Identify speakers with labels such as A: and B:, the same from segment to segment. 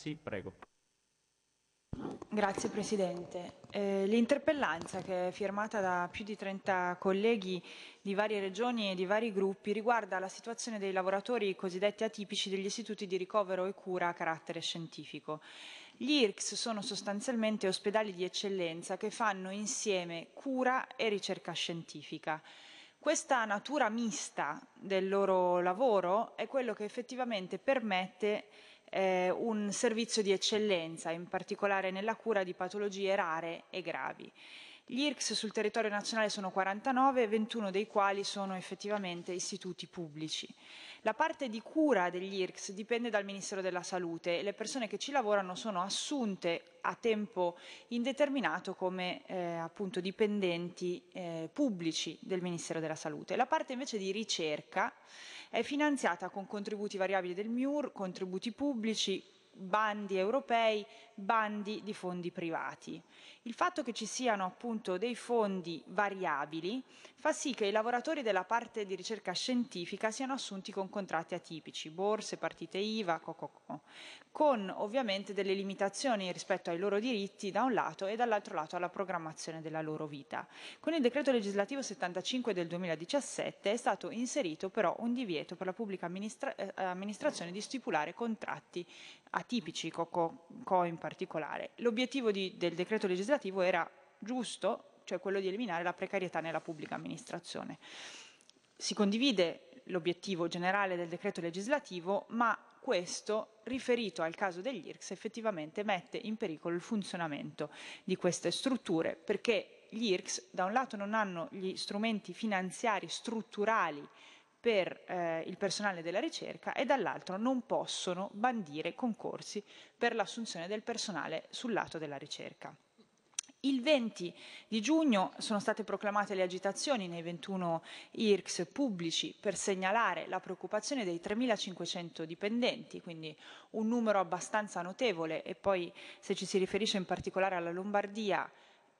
A: Sì, prego.
B: Grazie Presidente. Eh, l'interpellanza che è firmata da più di 30 colleghi di varie regioni e di vari gruppi riguarda la situazione dei lavoratori cosiddetti atipici degli istituti di ricovero e cura a carattere scientifico. Gli IRCS sono sostanzialmente ospedali di eccellenza che fanno insieme cura e ricerca scientifica. Questa natura mista del loro lavoro è quello che effettivamente permette eh, un servizio di eccellenza, in particolare nella cura di patologie rare e gravi. Gli IRCS sul territorio nazionale sono 49, 21 dei quali sono effettivamente istituti pubblici. La parte di cura degli IRCS dipende dal Ministero della Salute e le persone che ci lavorano sono assunte a tempo indeterminato come eh, appunto dipendenti eh, pubblici del Ministero della Salute. La parte invece di ricerca è finanziata con contributi variabili del MIUR, contributi pubblici, bandi europei, bandi di fondi privati. Il fatto che ci siano appunto dei fondi variabili fa sì che i lavoratori della parte di ricerca scientifica siano assunti con contratti atipici, borse, partite IVA, cococò, con ovviamente delle limitazioni rispetto ai loro diritti da un lato e dall'altro lato alla programmazione della loro vita. Con il decreto legislativo 75 del 2017 è stato inserito però un divieto per la pubblica amministra eh, amministrazione di stipulare contratti atipici atipici, Coco in particolare. L'obiettivo di, del decreto legislativo era giusto, cioè quello di eliminare la precarietà nella pubblica amministrazione. Si condivide l'obiettivo generale del decreto legislativo, ma questo, riferito al caso degli IRCS, effettivamente mette in pericolo il funzionamento di queste strutture, perché gli IRCS da un lato non hanno gli strumenti finanziari strutturali per eh, il personale della ricerca e dall'altro non possono bandire concorsi per l'assunzione del personale sul lato della ricerca. Il 20 di giugno sono state proclamate le agitazioni nei 21 IRCS pubblici per segnalare la preoccupazione dei 3.500 dipendenti, quindi un numero abbastanza notevole e poi se ci si riferisce in particolare alla Lombardia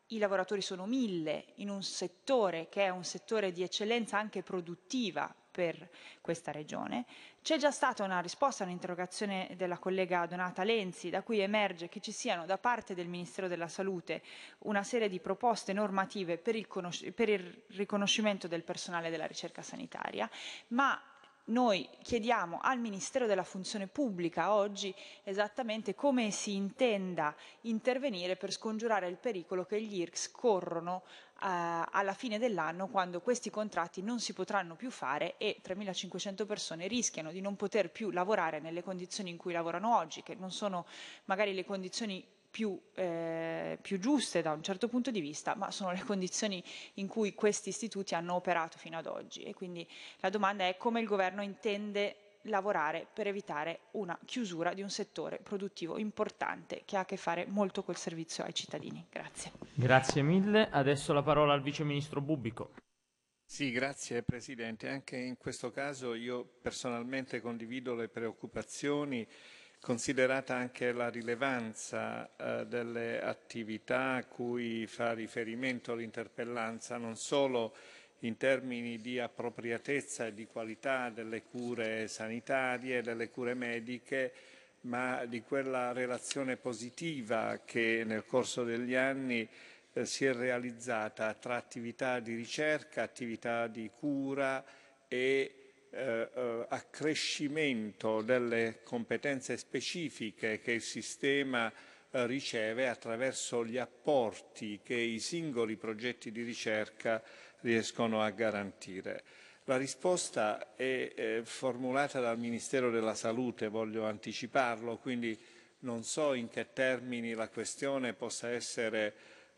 B: i lavoratori sono mille in un settore che è un settore di eccellenza anche produttiva, per questa regione. C'è già stata una risposta a un'interrogazione della collega Donata Lenzi, da cui emerge che ci siano da parte del Ministero della Salute una serie di proposte normative per il, per il riconoscimento del personale della ricerca sanitaria, ma noi chiediamo al Ministero della Funzione Pubblica oggi esattamente come si intenda intervenire per scongiurare il pericolo che gli IRCS corrono eh, alla fine dell'anno quando questi contratti non si potranno più fare e 3.500 persone rischiano di non poter più lavorare nelle condizioni in cui lavorano oggi, che non sono magari le condizioni più, eh, più, giuste da un certo punto di vista, ma sono le condizioni in cui questi istituti hanno operato fino ad oggi. E quindi la domanda è come il governo intende lavorare per evitare una chiusura di un settore produttivo importante che ha a che fare molto col servizio ai cittadini. Grazie.
A: Grazie mille. Adesso la parola al Vice Ministro Bubico. Sì, grazie Presidente. Anche in questo caso io personalmente condivido le preoccupazioni considerata anche la rilevanza eh, delle attività a cui fa riferimento l'interpellanza, non solo in termini di appropriatezza e di qualità delle cure sanitarie, delle cure mediche, ma di quella relazione positiva che nel corso degli anni eh, si è realizzata tra attività di ricerca, attività di cura e eh, eh accrescimento delle competenze specifiche che il sistema eh, riceve attraverso gli apporti che i singoli progetti di ricerca riescono a garantire. La risposta è eh, formulata dal Ministero della Salute, voglio anticiparlo, quindi non so in che termini la questione possa essere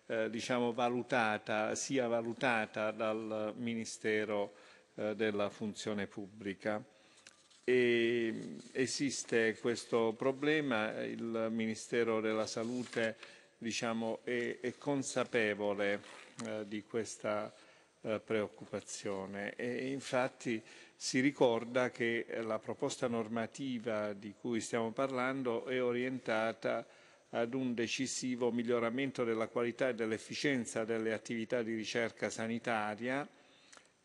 A: eh, diciamo valutata, sia valutata dal Ministero eh, della Funzione Pubblica. E esiste questo problema, il Ministero della Salute diciamo, è, è consapevole eh, di questa eh, preoccupazione. E infatti si ricorda che la proposta normativa di cui stiamo parlando è orientata ad un decisivo miglioramento della qualità e dell'efficienza delle attività di ricerca sanitaria,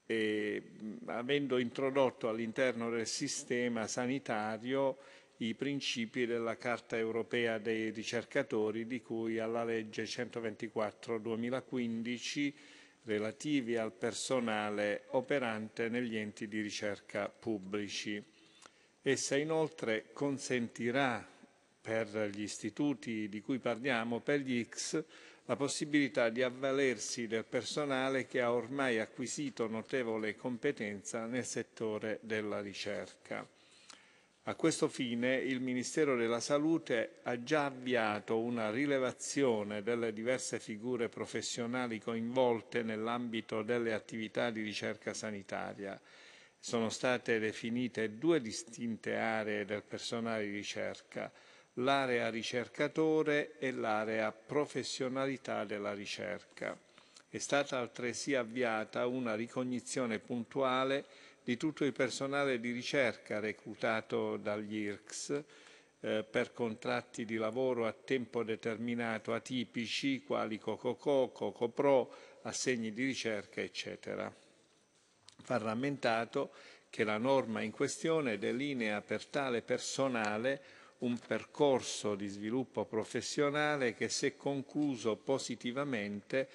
A: e, avendo introdotto all'interno del sistema sanitario i principi della Carta europea dei ricercatori di cui alla legge 124 2015 relativi al personale operante negli enti di ricerca pubblici. Essa inoltre consentirà per gli istituti di cui parliamo, per gli X, la possibilità di avvalersi del personale che ha ormai acquisito notevole competenza nel settore della ricerca. A questo fine il Ministero della Salute ha già avviato una rilevazione delle diverse figure professionali coinvolte nell'ambito delle attività di ricerca sanitaria. Sono state definite due distinte aree del personale di ricerca, l'area ricercatore e l'area professionalità della ricerca. È stata altresì avviata una ricognizione puntuale di tutto il personale di ricerca reclutato dagli IRCS eh, per contratti di lavoro a tempo determinato atipici quali CocoCo, CocoPro, assegni di ricerca, eccetera. Va rammentato che la norma in questione delinea per tale personale un percorso di sviluppo professionale che, se concluso positivamente,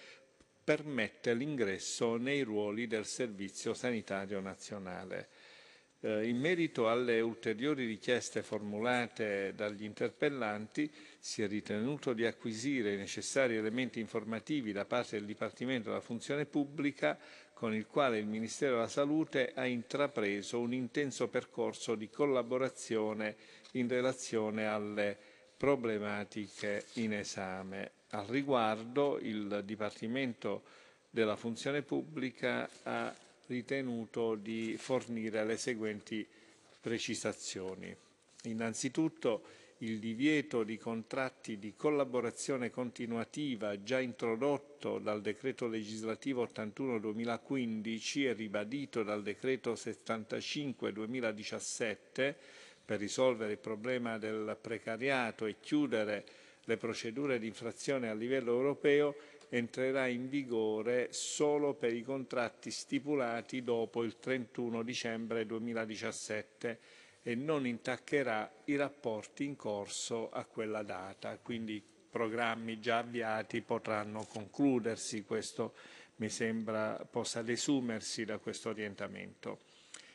A: permette l'ingresso nei ruoli del Servizio Sanitario Nazionale. Eh, in merito alle ulteriori richieste formulate dagli interpellanti, si è ritenuto di acquisire i necessari elementi informativi da parte del Dipartimento della Funzione Pubblica con il quale il Ministero della Salute ha intrapreso un intenso percorso di collaborazione in relazione alle problematiche in esame. Al riguardo il Dipartimento della Funzione Pubblica ha ritenuto di fornire le seguenti precisazioni. Innanzitutto il divieto di contratti di collaborazione continuativa già introdotto dal decreto legislativo 81-2015 e ribadito dal decreto 75-2017 per risolvere il problema del precariato e chiudere le procedure di infrazione a livello europeo entrerà in vigore solo per i contratti stipulati dopo il 31 dicembre 2017 e non intaccherà i rapporti in corso a quella data, quindi programmi già avviati potranno concludersi, questo mi sembra possa desumersi da questo orientamento.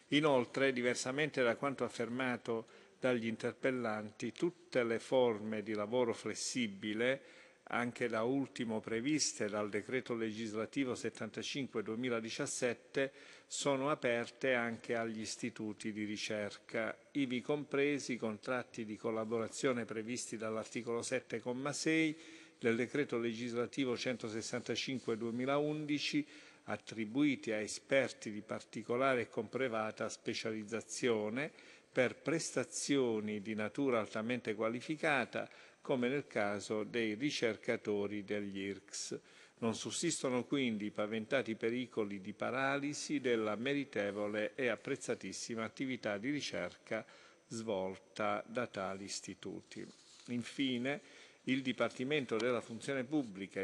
A: Inoltre, diversamente da quanto affermato dagli interpellanti tutte le forme di lavoro flessibile, anche da ultimo previste dal decreto legislativo 75-2017, sono aperte anche agli istituti di ricerca, ivi compresi i contratti di collaborazione previsti dall'articolo 7,6 del decreto legislativo 165-2011 attribuiti a esperti di particolare e comprovata specializzazione per prestazioni di natura altamente qualificata, come nel caso dei ricercatori degli IRCS. Non sussistono quindi i paventati pericoli di paralisi della meritevole e apprezzatissima attività di ricerca svolta da tali istituti. Infine, il Dipartimento della Funzione Pubblica e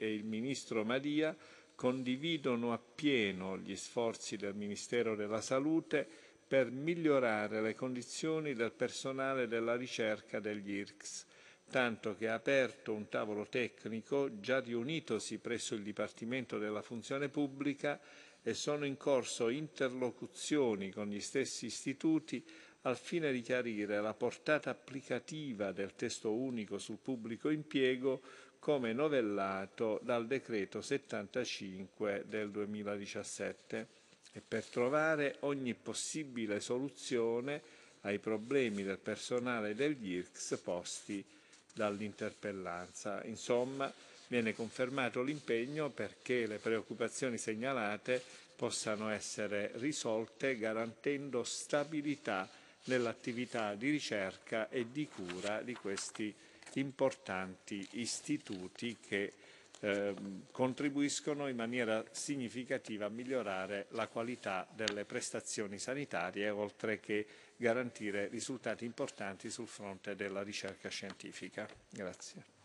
A: il, Ministro Madia condividono appieno gli sforzi del Ministero della Salute per migliorare le condizioni del personale della ricerca degli IRCS, tanto che ha aperto un tavolo tecnico già riunitosi presso il Dipartimento della Funzione Pubblica e sono in corso interlocuzioni con gli stessi istituti al fine di chiarire la portata applicativa del testo unico sul pubblico impiego come novellato dal decreto 75 del 2017 e per trovare ogni possibile soluzione ai problemi del personale degli IRCS posti dall'interpellanza. Insomma, viene confermato l'impegno perché le preoccupazioni segnalate possano essere risolte garantendo stabilità nell'attività di ricerca e di cura di questi importanti istituti che eh, contribuiscono in maniera significativa a migliorare la qualità delle prestazioni sanitarie, oltre che garantire risultati importanti sul fronte della ricerca scientifica. Grazie.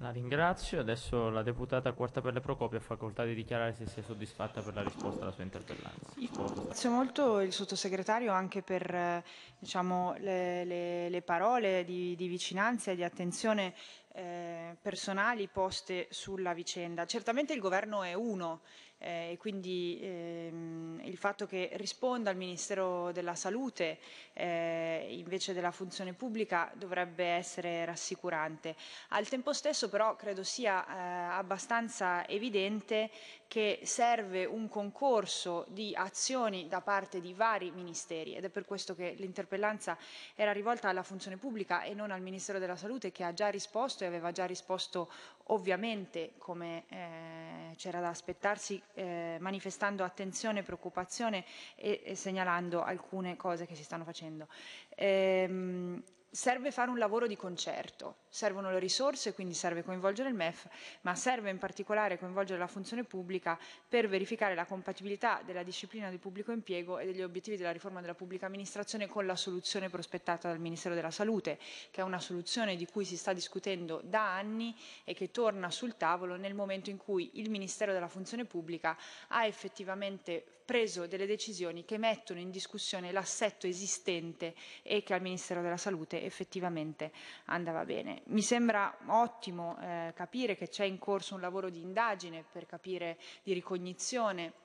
A: La ringrazio. Adesso la deputata quarta per le Procopie ha facoltà di dichiarare se si è soddisfatta per la risposta alla sua interpellanza. Grazie
B: molto il sottosegretario anche per eh, diciamo, le, le, le, parole di, di vicinanza e di attenzione eh, personali poste sulla vicenda. Certamente il governo è uno eh, e quindi ehm, il fatto che risponda al Ministero della Salute eh, invece della funzione pubblica dovrebbe essere rassicurante. Al tempo stesso però credo sia eh, abbastanza evidente che serve un concorso di azioni da parte di vari ministeri ed è per questo che l'interpellanza era rivolta alla funzione pubblica e non al Ministero della Salute che ha già risposto e aveva già risposto Ovviamente, come eh, c'era da aspettarsi, eh, manifestando attenzione, preoccupazione e, e, segnalando alcune cose che si stanno facendo. Ehm, serve fare un lavoro di concerto, servono le risorse, quindi serve coinvolgere il MEF, ma serve in particolare coinvolgere la funzione pubblica per verificare la compatibilità della disciplina del pubblico impiego e degli obiettivi della riforma della pubblica amministrazione con la soluzione prospettata dal Ministero della Salute, che è una soluzione di cui si sta discutendo da anni e che torna sul tavolo nel momento in cui il Ministero della Funzione Pubblica ha effettivamente preso delle decisioni che mettono in discussione l'assetto esistente e che al Ministero della Salute effettivamente andava bene. Mi sembra ottimo eh, capire che c'è in corso un lavoro di indagine per capire di ricognizione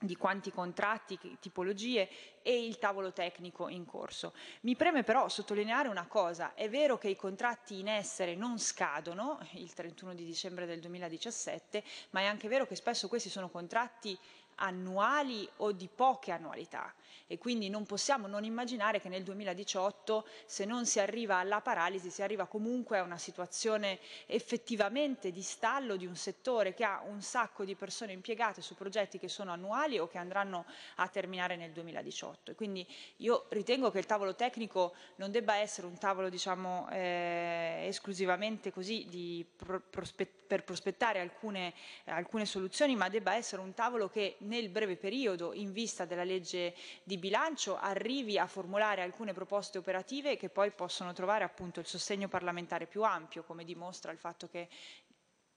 B: di quanti contratti, tipologie e il tavolo tecnico in corso. Mi preme però sottolineare una cosa, è vero che i contratti in essere non scadono il 31 di dicembre del 2017, ma è anche vero che spesso questi sono contratti annuali o di poche annualità e quindi non possiamo non immaginare che nel 2018 se non si arriva alla paralisi si arriva comunque a una situazione effettivamente di stallo di un settore che ha un sacco di persone impiegate su progetti che sono annuali o che andranno a terminare nel 2018 e quindi io ritengo che il tavolo tecnico non debba essere un tavolo diciamo eh, esclusivamente così di, per prospettare alcune, alcune soluzioni ma debba essere un tavolo che nel breve periodo, in vista della legge di bilancio, arrivi a formulare alcune proposte operative che poi possono trovare appunto il sostegno parlamentare più ampio, come dimostra il fatto che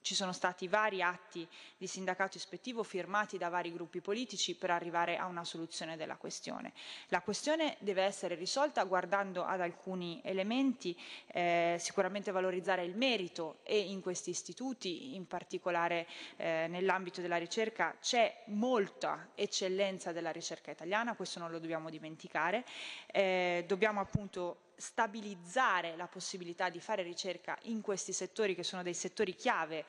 B: ci sono stati vari atti di sindacato ispettivo firmati da vari gruppi politici per arrivare a una soluzione della questione. La questione deve essere risolta guardando ad alcuni elementi, eh, sicuramente valorizzare il merito e in questi istituti, in particolare eh, nell'ambito della ricerca, c'è molta eccellenza della ricerca italiana, questo non lo dobbiamo dimenticare. Eh, dobbiamo appunto stabilizzare la possibilità di fare ricerca in questi settori che sono dei settori chiave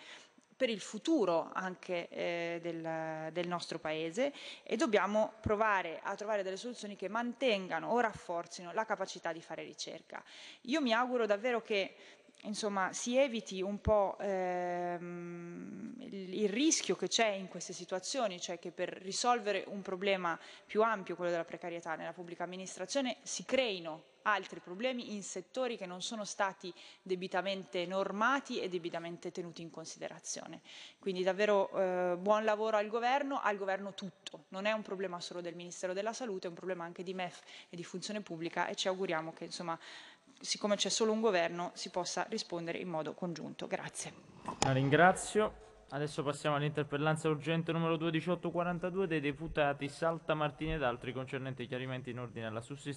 B: per il futuro anche eh, del, del, nostro Paese e dobbiamo provare a trovare delle soluzioni che mantengano o rafforzino la capacità di fare ricerca. Io mi auguro davvero che insomma, si eviti un po' ehm, il, il rischio che c'è in queste situazioni, cioè che per risolvere un problema più ampio, quello della precarietà nella pubblica amministrazione, si creino altri problemi in settori che non sono stati debitamente normati e debitamente tenuti in considerazione. Quindi davvero eh, buon lavoro al governo, al governo tutto. Non è un problema solo del Ministero della Salute, è un problema anche di MEF e di funzione pubblica e ci auguriamo che insomma siccome c'è solo un governo si possa rispondere in modo congiunto. Grazie.
A: La ringrazio. Adesso passiamo all'interpellanza urgente numero 21842 dei deputati Salta Martini ed altri concernente chiarimenti in ordine alla sussistenza